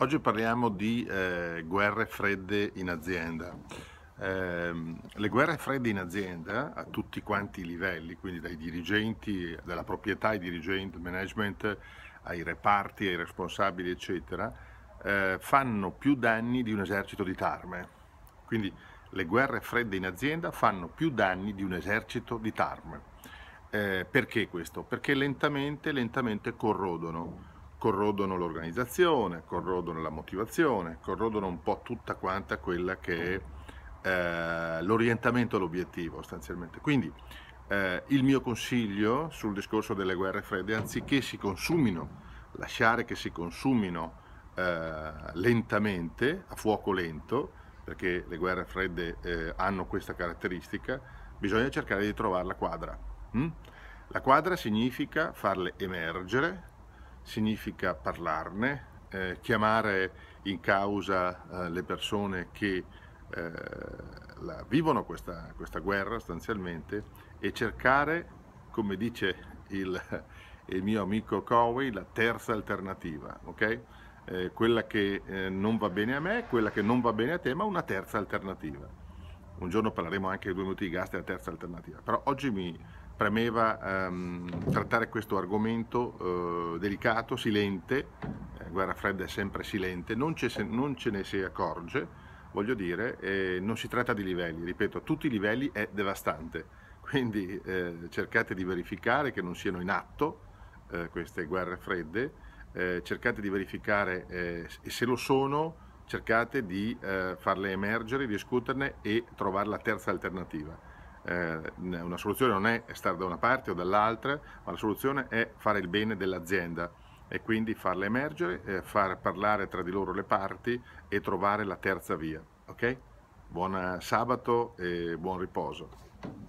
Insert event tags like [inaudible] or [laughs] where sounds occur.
Oggi parliamo di eh, guerre fredde in azienda. Eh, le guerre fredde in azienda a tutti quanti i livelli, quindi dai dirigenti, dalla proprietà ai dirigenti, management, ai reparti, ai responsabili, eccetera, eh, fanno più danni di un esercito di tarme. Quindi le guerre fredde in azienda fanno più danni di un esercito di tarme. Eh, perché questo? Perché lentamente, lentamente corrodono corrodono l'organizzazione, corrodono la motivazione, corrodono un po' tutta quanta quella che è eh, l'orientamento all'obiettivo sostanzialmente. Quindi eh, il mio consiglio sul discorso delle guerre fredde, anziché si consumino, lasciare che si consumino eh, lentamente, a fuoco lento, perché le guerre fredde eh, hanno questa caratteristica, bisogna cercare di trovare la quadra. Mm? La quadra significa farle emergere significa parlarne, eh, chiamare in causa eh, le persone che eh, la, vivono questa, questa, guerra sostanzialmente e cercare, come dice il, [laughs] il mio amico Cowey, la terza alternativa, okay? Eh, quella che eh, non va bene a me, quella che non va bene a te, ma una terza alternativa. Un giorno parleremo anche di due minuti di gas e della terza alternativa, però oggi mi, premeva ehm, trattare questo argomento eh, delicato, silente, eh, guerra fredda è sempre silente, non ce, non ce ne si accorge, voglio dire, eh, non si tratta di livelli, ripeto, a tutti i livelli è devastante, quindi eh, cercate di verificare che non siano in atto eh, queste guerre fredde, eh, cercate di verificare e se lo sono cercate di farle emergere, discuterne e trovare la terza alternativa eh, una soluzione non è stare da una parte o dall'altra, ma la soluzione è fare il bene dell'azienda e quindi farla emergere, eh, far parlare tra di loro le parti e trovare la terza via. Ok? Buon eh, sabato e buon riposo.